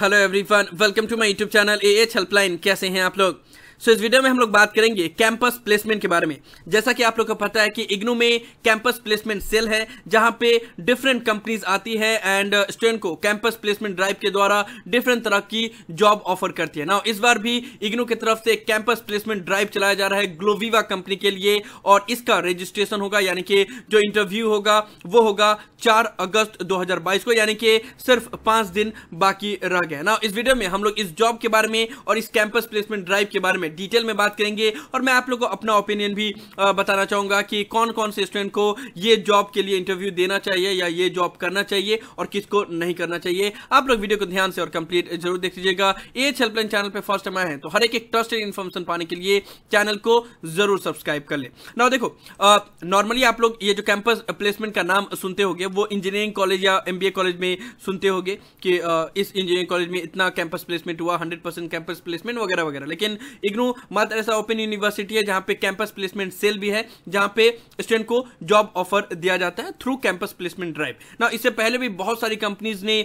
hello everyone welcome to my YouTube channel A H helpline कैसे हैं आप लोग सो so, इस वीडियो में हम लोग बात करेंगे कैंपस प्लेसमेंट के बारे में जैसा कि आप लोग को पता है कि इग्नू में कैंपस प्लेसमेंट सेल है जहां पे डिफरेंट कंपनीज आती है एंड स्टूडेंट को कैंपस प्लेसमेंट ड्राइव के द्वारा डिफरेंट तरह की जॉब ऑफर करती है ना इस बार भी इग्नू की तरफ से कैंपस प्लेसमेंट ड्राइव चलाया जा रहा है ग्लोविवा कंपनी के लिए और इसका रजिस्ट्रेशन होगा यानी कि जो इंटरव्यू होगा वो होगा चार अगस्त दो को यानी कि सिर्फ पांच दिन बाकी रह गए ना इस वीडियो में हम लोग इस जॉब के बारे में और इस कैंपस प्लेसमेंट ड्राइव के बारे में में डिटेल में बात करेंगे और मैं आप लोग को अपना ओपिनियन भी बताना चाहूंगा कि कौन कौन से स्टूडेंट को ये जॉब के लिए इंटरव्यू देना चाहिए या ये जॉब करना चाहिए और किसको नहीं करना चाहिए आप लोग वीडियो को ध्यान से और कंप्लीट जरूर देख लीजिएगा एज हेल्पलाइन चैनल पर फर्स्ट टाइम आए हैं तो हर एक ट्रस्टेड इन्फॉर्मेशन पाने के लिए चैनल को जरूर सब्सक्राइब कर ले ना देखो नॉर्मली आप लोग ये जो कैंपस प्लेसमेंट का नाम सुनते हो वो इंजीनियरिंग कॉलेज या एमबीए कॉलेज में सुनते होगे कि इस इंजीनियरिंग कॉलेज में इतना कैंपस प्लेसमेंट हुआ 100 परसेंट कैंपस प्लेसमेंट वगैरह वगैरह लेकिन इग्नू ऐसा ओपन यूनिवर्सिटी है जहां पे कैंपस प्लेसमेंट सेल भी है जहां पे स्टूडेंट को जॉब ऑफर दिया जाता है थ्रू कैंपस प्लेसमेंट ड्राइव ना इससे पहले भी बहुत सारी कंपनीज ने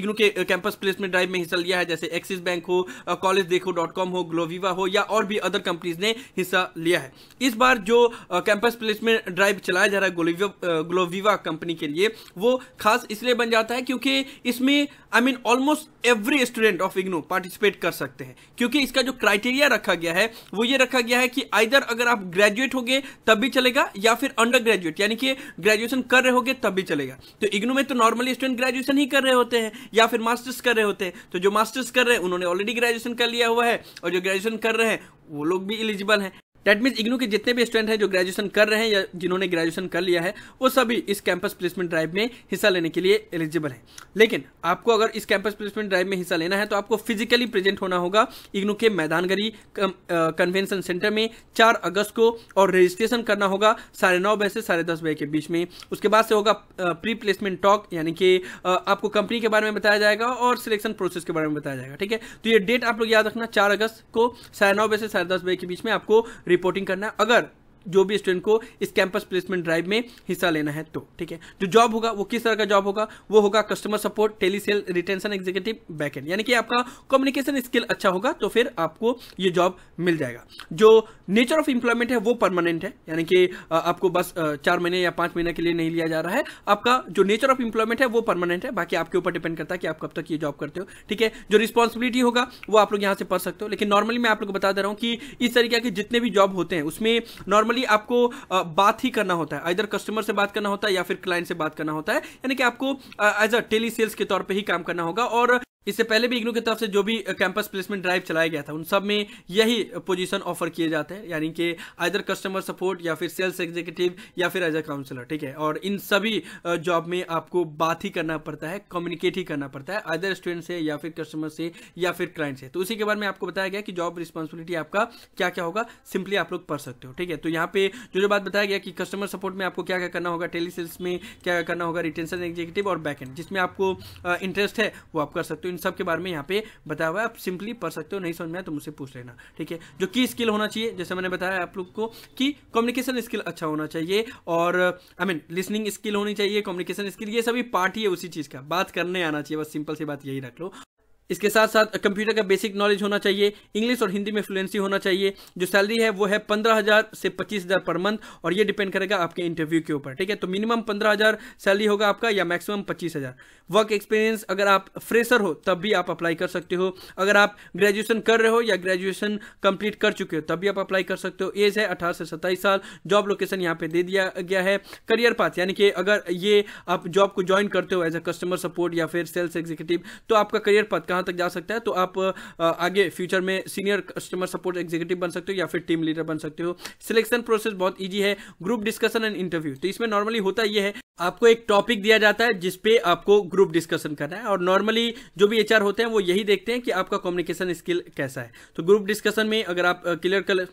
इग्नू के कैंपस प्लेसमेंट ड्राइव में हिस्सा लिया है जैसे एक्सिस बैंक हो कॉलेज देखो डॉट कॉम हो ग्लोविवा हो या और भी अदर कंपनीज ने हिस्सा लिया है इस बार जो कैंपस प्लेसमेंट ड्राइव चलाया जा रहा है ग्लोविवा कंपनी के लिए वो खास इसलिए बन जाता है क्योंकि इसमें I mean almost every student of IGNOU participate कर सकते हैं क्योंकि इसका जो क्राइटेरिया रखा रखा गया है वो ये रखा गया है कि आइधर अगर आप ग्रेजुएट हो गए तब भी चलेगा या फिर अंडर ग्रेजुएट यानी कि ग्रेजुएशन कर रहे होगे तब भी चलेगा तो इग्नू में तो नॉर्मली स्टूडेंट ग्रेजुएशन ही कर रहे होते हैं या फिर मास्टर्स कर रहे होते हैं तो जो मास्टर्स कर रहे हैं उन्होंने ऑलरेडी ग्रेजुएशन कर लिया हुआ है और जो ग्रेजुएशन कर रहे हैं वो लोग भी इलिजिबल हैं डेट मीन्स इग्नू के जितने भी स्टूडेंट हैं जो ग्रेजुएशन कर रहे हैं या जिन्होंने ग्रेजुएशन कर लिया है वो सभी इस कैंपस प्लेसमेंट ड्राइव में हिस्सा लेने के लिए एलिजिबल है लेकिन आपको अगर इस कैंपस प्लेसमेंट ड्राइव में हिस्सा लेना है तो आपको फिजिकली प्रेजेंट होना होगा इग्नू के मैदानगरी कन्वेंशन सेंटर में चार अगस्त को और रजिस्ट्रेशन करना होगा साढ़े नौ बजे से साढ़े दस बजे के बीच में उसके बाद से होगा प्री प्लेसमेंट टॉक यानी कि आपको कंपनी के बारे में बताया जाएगा और सिलेक्शन प्रोसेस के बारे में बताया जाएगा ठीक है तो ये डेट आप लोग याद रखना चार अगस्त को साढ़े नौ बजे से साढ़े दस बजे के बीच में आपको रिपोर्टिंग करना है अगर जो भी स्टूडेंट को इस कैंपस प्लेसमेंट ड्राइव में हिस्सा लेना है तो ठीक है जो जॉब होगा वो किस तरह का जॉब होगा वो होगा customer support tele sale retention executive backend यानी कि आपका कम्युनिकेशन स्किल अच्छा होगा तो फिर आपको ये जॉब मिल जाएगा जो नेचर ऑफ इंप्लॉयमेंट है वो परमानेंट है यानी कि आपको बस चार महीने या पांच महीने के लिए नहीं लिया जा रहा है आपका जो नेचर ऑफ इंप्लॉयमेंट है वो परमानेंट है बाकी आपके ऊपर डिपेंड करता है कि आप कब तक ये जॉब करते हो ठीक है जो रिस्पॉन्सिबिलिटी होगा वो आप लोग यहाँ से पढ़ सकते हो लेकिन नॉर्मली मैं आप लोग बता दे रहा हूँ कि इस तरीके के जितने भी जॉब होते हैं उसमें नॉर्मल नॉर्मली आपको बात ही करना होता है इधर कस्टमर से बात करना होता है या फिर क्लाइंट से बात करना होता है यानी कि आपको एज अ टेली सेल्स के तौर पर ही काम करना होगा और इससे पहले भी इग्नू की तरफ से जो भी कैंपस प्लेसमेंट ड्राइव चलाया गया था उन सब में यही पोजीशन ऑफर किए जाते हैं यानी कि आइदर कस्टमर सपोर्ट या फिर सेल्स एग्जीक्यूटिव या फिर एज अ काउंसलर ठीक है और इन सभी जॉब में आपको बात ही करना पड़ता है कम्युनिकेट ही करना पड़ता है आइदर स्टूडेंट से या फिर कस्टमर से या फिर क्लाइंट से तो उसी के बारे में आपको बताया गया कि जॉब रिस्पॉन्सिबिलिटी आपका क्या क्या होगा सिंपली आप लोग पढ़ सकते हो ठीक है तो यहाँ पे जो जो बात बताया गया कि कस्टमर सपोर्ट में आपको क्या क्या करना होगा टेली सेल्स में क्या क्या करना होगा रिटेंशन एग्जीक्यूटिव और बैकेंड जिसमें आपको इंटरेस्ट है वो आप कर सकते हो इन सब के बारे में यहाँ पे बताया हुआ है आप सिंपली पढ़ सकते हो नहीं समझ में आया तो मुझसे पूछ लेना ठीक है जो की स्किल होना चाहिए जैसे मैंने बताया आप लोग को कि कम्युनिकेशन स्किल अच्छा होना चाहिए और आई मीन लिसनिंग स्किल होनी चाहिए कम्युनिकेशन स्किल ये सभी पार्ट ही है उसी चीज़ का बात करने आना चाहिए बस सिंपल सी बात यही रख लो इसके साथ साथ कंप्यूटर का बेसिक नॉलेज होना चाहिए इंग्लिश और हिंदी में फ्लुएंसी होना चाहिए जो सैलरी है वो है पंद्रह हज़ार से पच्चीस हज़ार पर मंथ और ये डिपेंड करेगा आपके इंटरव्यू के ऊपर ठीक है तो मिनिमम पंद्रह हज़ार सैलरी होगा आपका या मैक्सिमम पच्चीस हज़ार वर्क एक्सपीरियंस अगर आप फ्रेशर हो तब भी आप अप्लाई कर सकते हो अगर आप ग्रेजुएशन कर रहे हो या ग्रेजुएशन कंप्लीट कर चुके हो तब भी आप अप्लाई कर सकते हो एज है अठारह से सत्ताईस साल जॉब लोकेशन यहाँ पे दे दिया गया है करियर पाथ यानी कि अगर ये आप जॉब को ज्वाइन करते हो एज अ कस्टमर सपोर्ट या फिर सेल्स एग्जीक्यूटिव तो आपका करियर पाथ कहाँ कहाँ तक जा सकता है तो आप आगे फ्यूचर में सीनियर कस्टमर सपोर्ट एग्जीक्यूटिव बन सकते हो या फिर टीम लीडर बन सकते हो सिलेक्शन प्रोसेस बहुत ईजी है ग्रुप डिस्कशन एंड इंटरव्यू तो इसमें नॉर्मली होता यह है आपको एक टॉपिक दिया जाता है जिसपे आपको ग्रुप डिस्कशन करना है और नॉर्मली जो भी एचआर होते हैं वो यही देखते हैं कि आपका कम्युनिकेशन स्किल कैसा है तो ग्रुप डिस्कशन में अगर आप क्लियर कलर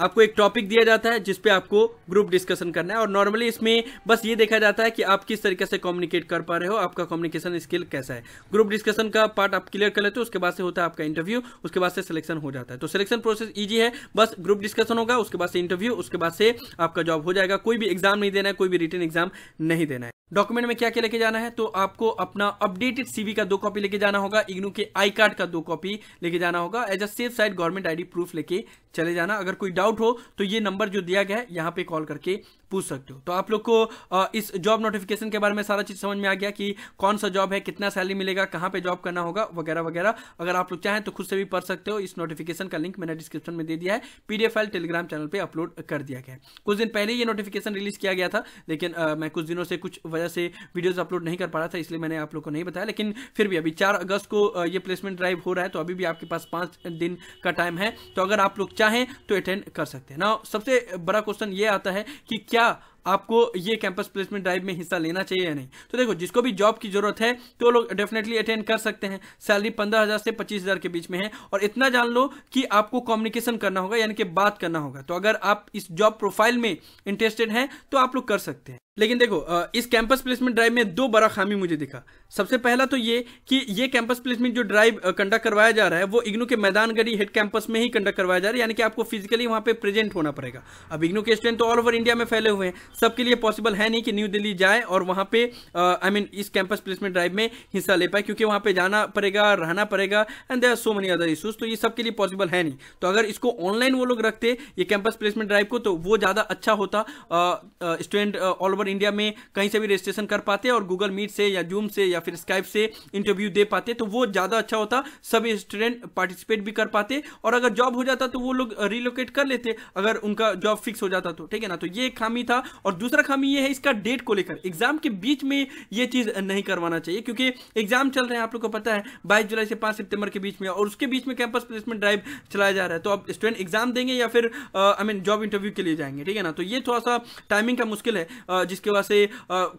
आपको एक टॉपिक दिया जाता है जिसपे आपको ग्रुप डिस्कशन करना है और नॉर्मली इसमें बस ये देखा जाता है कि आप किस तरीके से कम्युनिकेट कर पा रहे हो आपका कम्युनिकेशन स्किल कैसा है ग्रुप डिस्कशन का पार्ट आप क्लियर कर लेते हो उसके बाद से होता है आपका इंटरव्यू उसके बाद से सिलेक्शन हो जाता है तो सिलेक्शन प्रोसेस ईजी है बस ग्रुप डिस्कशन होगा उसके बाद से इंटरव्यू उसके बाद से आपका जॉब हो जाएगा कोई भी एग्जाम नहीं देना है कोई भी रिटर्न एग्जाम नहीं देना है डॉक्यूमेंट में क्या क्या लेके जाना है तो आपको अपना अपडेटेड सीवी का दो कॉपी लेके जाना होगा इग्नू के आई कार्ड का दो कॉपी लेके जाना होगा as a safe side government ID proof लेके चले जाना अगर कोई डाउट हो तो ये नंबर जो दिया गया है यहाँ पे कॉल करके पूछ सकते हो तो आप लोग को इस जॉब नोटिफिकेशन के बारे में सारा चीज़ समझ में आ गया कि कौन सा जॉब है कितना सैलरी मिलेगा कहाँ पे जॉब करना होगा वगैरह वगैरह अगर आप लोग चाहें तो खुद से भी पढ़ सकते हो इस नोटिफिकेशन का लिंक मैंने डिस्क्रिप्शन में दे दिया है पीडीएफ फाइल टेलीग्राम चैनल पर अपलोड कर दिया गया है कुछ दिन पहले ये नोटिफिकेशन रिलीज किया गया था लेकिन मैं कुछ दिनों से कुछ वजह से वीडियोज अपलोड नहीं कर पा रहा था इसलिए मैंने आप लोग को नहीं बताया लेकिन फिर भी अभी चार अगस्त को ये प्लेसमेंट ड्राइव हो रहा है तो अभी भी आपके पास पाँच दिन का टाइम है तो अगर आप लोग चाहें तो अटेंड कर सकते हैं ना सबसे बड़ा क्वेश्चन ये आता है कि क्या आपको ये कैंपस प्लेसमेंट ड्राइव में हिस्सा लेना चाहिए या नहीं तो देखो जिसको भी जॉब की जरूरत है तो लोग डेफिनेटली अटेंड कर सकते हैं सैलरी पंद्रह हज़ार से पच्चीस हज़ार के बीच में है और इतना जान लो कि आपको कम्युनिकेशन करना होगा यानी कि बात करना होगा तो अगर आप इस जॉब प्रोफाइल में इंटरेस्टेड हैं तो आप लोग कर सकते हैं लेकिन देखो इस कैंपस प्लेसमेंट ड्राइव में दो बड़ा खामी मुझे दिखा सबसे पहला तो ये कि ये कैंपस प्लेसमेंट जो ड्राइव कंडक्ट करवाया जा रहा है वो इग्नू के मैदानगढ़ी हेड कैंपस में ही कंडक्ट करवाया जा रहा है यानी कि आपको फिजिकली वहाँ पे प्रेजेंट होना पड़ेगा अब इग्नू के स्टूडेंट तो ऑल ओवर इंडिया में फैले हुए हैं सबके लिए पॉसिबल है नहीं कि न्यू दिल्ली जाए और वहाँ पे आई मीन I mean, इस कैंपस प्लेसमेंट ड्राइव में हिस्सा ले पाए क्योंकि वहाँ पर जाना पड़ेगा रहना पड़ेगा and there are so many other issues तो ये सबके लिए पॉसिबल है नहीं तो अगर इसको ऑनलाइन वो लोग रखते ये कैंपस प्लेसमेंट ड्राइव को तो वो ज़्यादा अच्छा होता student all over over India में कहीं से भी रजिस्ट्रेशन कर पाते और गूगल मीट से या जूम से या फिर स्काइप से इंटरव्यू दे पाते तो वो ज़्यादा अच्छा होता सब स्टूडेंट पार्टिसिपेट भी कर पाते और अगर जॉब हो जाता तो वो लोग रिलोकेट कर लेते अगर उनका जॉब फिक्स हो जाता तो ठीक है ना तो ये खामी था और दूसरा खामी ये है इसका डेट को लेकर एग्जाम के बीच में ये चीज़ नहीं करवाना चाहिए क्योंकि एग्जाम चल रहे हैं आप लोग को पता है बाईस जुलाई से पाँच सितंबर के बीच में और उसके बीच में कैंपस प्लेसमेंट ड्राइव चलाया जा रहा है तो अब स्टूडेंट एग्जाम देंगे या फिर आई मीन जॉब इंटरव्यू के लिए जाएंगे ठीक है ना तो ये थोड़ा सा टाइमिंग का मुश्किल है जिसके वजह से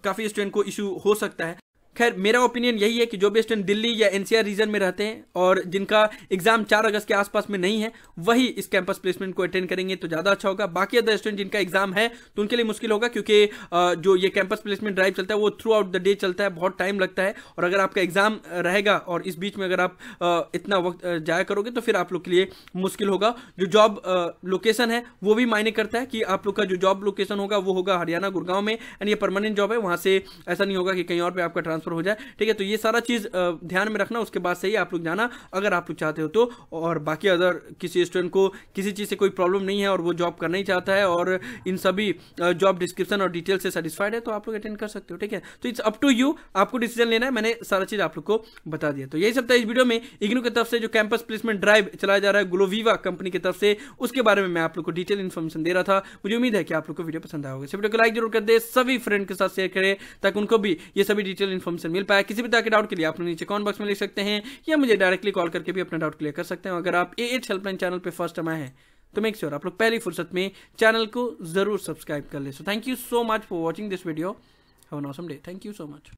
काफ़ी स्टूडेंट को इशू हो सकता है खैर मेरा ओपिनियन यही है कि जो भी स्टूडेंट दिल्ली या एनसीआर रीजन में रहते हैं और जिनका एग्जाम चार अगस्त के आसपास में नहीं है वही इस कैंपस प्लेसमेंट को अटेंड करेंगे तो ज़्यादा अच्छा होगा बाकी अदर स्टूडेंट जिनका एग्जाम है तो उनके लिए मुश्किल होगा क्योंकि जो ये कैंपस प्लेसमेंट ड्राइव चलता है वो थ्रू आउट द डे चलता है बहुत टाइम लगता है और अगर आपका एग्जाम रहेगा और इस बीच में अगर आप इतना वक्त जाया करोगे तो फिर आप लोग के लिए मुश्किल होगा जो जॉब लोकेशन है वो भी मायने करता है कि आप लोग का जो जॉब लोकेशन होगा वो होगा हरियाणा गुड़गांव में एंड ये परमानेंट जॉब है वहाँ से ऐसा नहीं होगा कि कहीं और पर आपका ट्रांस ट्रांसफर हो जाए ठीक है तो ये सारा चीज़ ध्यान में रखना उसके बाद से ही आप लोग जाना अगर आप लोग चाहते हो तो और बाकी अगर किसी स्टूडेंट को किसी चीज़ से कोई प्रॉब्लम नहीं है और वो जॉब करना ही चाहता है और इन सभी जॉब डिस्क्रिप्शन और डिटेल से सेटिस्फाइड है तो आप लोग अटेंड कर सकते हो ठीक है तो इट्स अप टू यू आपको डिसीजन लेना है मैंने सारा चीज़ आप लोग को बता दिया तो यही सब था इस वीडियो में इग्नू की तरफ से जो कैंपस प्लेसमेंट ड्राइव चलाया जा रहा है ग्लोविवा कंपनी की तरफ से उसके बारे में मैं आप लोग को डिटेल इन्फॉर्मेशन दे रहा था मुझे उम्मीद है कि आप लोग को वीडियो पसंद आएगा इस वीडियो को लाइक जरूर कर दे सभी फ्रेंड के साथ शेयर करें ताकि उनको भी ये सभी डिटेल इन्फॉर्मेशन इन्फॉर्मेशन मिल पाया किसी भी तरह के डाउट के लिए आप नीचे कॉमेंट बॉक्स में लिख सकते हैं या मुझे डायरेक्टली कॉल करके भी अपना डाउट क्लियर कर सकते हैं अगर आप ए एच हेल्पलाइन चैनल पर फर्स्ट टाइम आए हैं तो मेक श्योर आप लोग पहली फुर्सत में चैनल को जरूर सब्सक्राइब कर ले so thank you so much for watching this video have an awesome day thank you so much